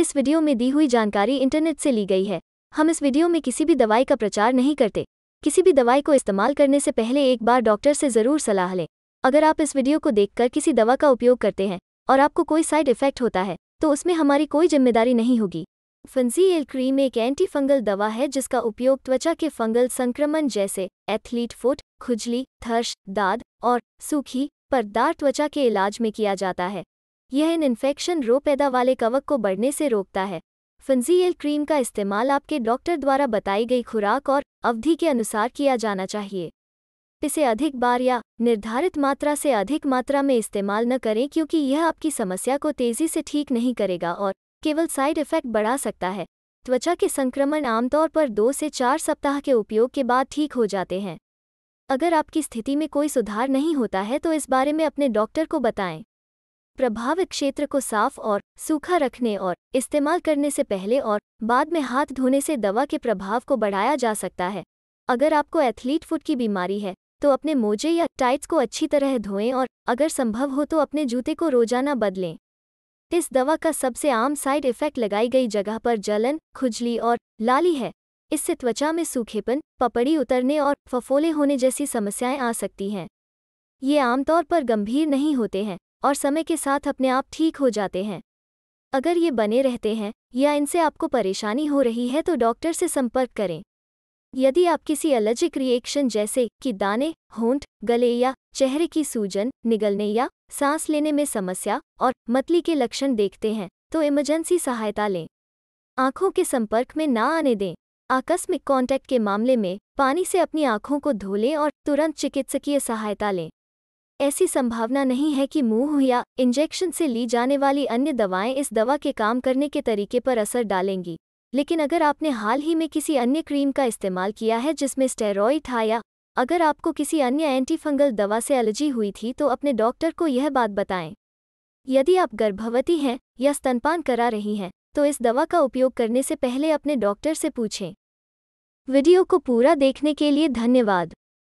इस वीडियो में दी हुई जानकारी इंटरनेट से ली गई है हम इस वीडियो में किसी भी दवाई का प्रचार नहीं करते किसी भी दवाई को इस्तेमाल करने से पहले एक बार डॉक्टर से ज़रूर सलाह लें अगर आप इस वीडियो को देखकर किसी दवा का उपयोग करते हैं और आपको कोई साइड इफेक्ट होता है तो उसमें हमारी कोई जिम्मेदारी नहीं होगी फंजी एल क्रीम एक एंटी फंगल दवा है जिसका उपयोग त्वचा के फंगल संक्रमण जैसे एथलीट फुट खुजली थर्श दाद और सूखी परदार त्वचा के इलाज में किया जाता है यह इन इन्फेक्शन रो पैदा वाले कवक को बढ़ने से रोकता है फंजील क्रीम का इस्तेमाल आपके डॉक्टर द्वारा बताई गई खुराक और अवधि के अनुसार किया जाना चाहिए इसे अधिक बार या निर्धारित मात्रा से अधिक मात्रा में इस्तेमाल न करें क्योंकि यह आपकी समस्या को तेजी से ठीक नहीं करेगा और केवल साइड इफेक्ट बढ़ा सकता है त्वचा के संक्रमण आमतौर पर दो से चार सप्ताह के उपयोग के बाद ठीक हो जाते हैं अगर आपकी स्थिति में कोई सुधार नहीं होता है तो इस बारे में अपने डॉक्टर को बताएं प्रभावित क्षेत्र को साफ और सूखा रखने और इस्तेमाल करने से पहले और बाद में हाथ धोने से दवा के प्रभाव को बढ़ाया जा सकता है अगर आपको एथलीट फुट की बीमारी है तो अपने मोजे या टाइट्स को अच्छी तरह धोएं और अगर संभव हो तो अपने जूते को रोजाना बदलें इस दवा का सबसे आम साइड इफेक्ट लगाई गई जगह पर जलन खुजली और लाली है इससे त्वचा में सूखेपन पपड़ी उतरने और फफोले होने जैसी समस्याएं आ सकती हैं ये आमतौर पर गंभीर नहीं होते हैं और समय के साथ अपने आप ठीक हो जाते हैं अगर ये बने रहते हैं या इनसे आपको परेशानी हो रही है तो डॉक्टर से संपर्क करें यदि आप किसी एलर्जिक रिएक्शन जैसे कि दाने होंठ गले या चेहरे की सूजन निगलने या सांस लेने में समस्या और मतली के लक्षण देखते हैं तो इमरजेंसी सहायता लें आंखों के संपर्क में ना आने दें आकस्मिक कांटेक्ट के मामले में पानी से अपनी आंखों को धो लें और तुरंत चिकित्सकीय सहायता लें ऐसी संभावना नहीं है कि मुंह या इंजेक्शन से ली जाने वाली अन्य दवाएं इस दवा के काम करने के तरीके पर असर डालेंगी लेकिन अगर आपने हाल ही में किसी अन्य क्रीम का इस्तेमाल किया है जिसमें स्टेरॉइड था या अगर आपको किसी अन्य एंटीफंगल दवा से एलर्जी हुई थी तो अपने डॉक्टर को यह बात बताएं यदि आप गर्भवती हैं या स्तनपान करा रही हैं तो इस दवा का उपयोग करने से पहले अपने डॉक्टर से पूछें वीडियो को पूरा देखने के लिए धन्यवाद